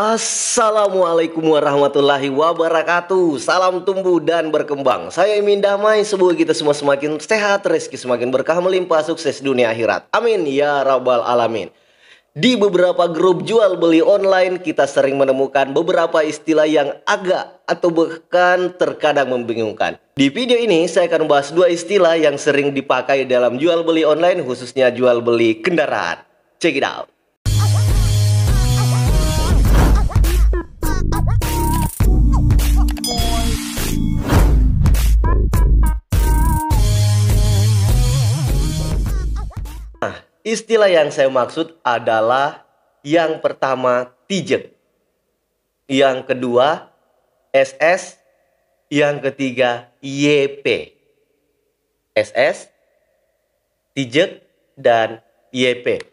Assalamualaikum warahmatullahi wabarakatuh Salam tumbuh dan berkembang Saya Imin Damai Semoga kita semua semakin sehat Rezeki semakin berkah melimpah Sukses dunia akhirat Amin Ya Rabbal Alamin Di beberapa grup jual beli online Kita sering menemukan beberapa istilah yang agak Atau bahkan terkadang membingungkan Di video ini saya akan membahas dua istilah Yang sering dipakai dalam jual beli online Khususnya jual beli kendaraan Check it out Istilah yang saya maksud adalah yang pertama Tijen, yang kedua SS, yang ketiga YP. SS, Tijek, dan YP.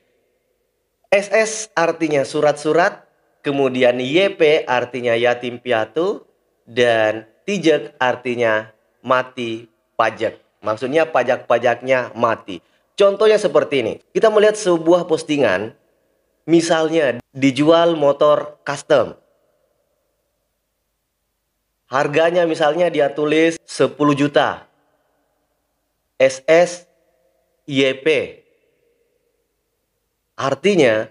SS artinya surat-surat, kemudian YP artinya yatim piatu, dan Tijek artinya mati pajak. Maksudnya pajak-pajaknya mati. Contohnya seperti ini. Kita melihat sebuah postingan, misalnya dijual motor custom. Harganya misalnya dia tulis 10 juta. SS YP. Artinya,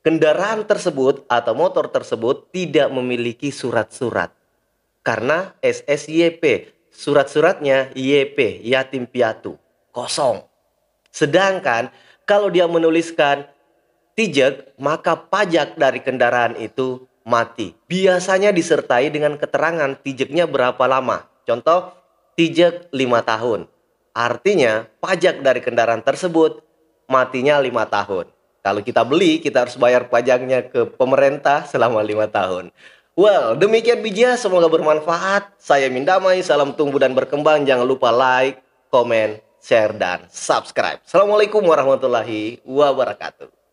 kendaraan tersebut atau motor tersebut tidak memiliki surat-surat. Karena SSYP, surat-suratnya YP, yatim piatu, kosong. Sedangkan kalau dia menuliskan tijek, maka pajak dari kendaraan itu mati. Biasanya disertai dengan keterangan tijeknya berapa lama. Contoh, tijek 5 tahun. Artinya, pajak dari kendaraan tersebut matinya 5 tahun. Kalau kita beli, kita harus bayar pajaknya ke pemerintah selama 5 tahun. Well, demikian bijak, semoga bermanfaat. Saya Mindamai, salam tumbuh dan berkembang. Jangan lupa like, komen, share, dan subscribe. Assalamualaikum warahmatullahi wabarakatuh.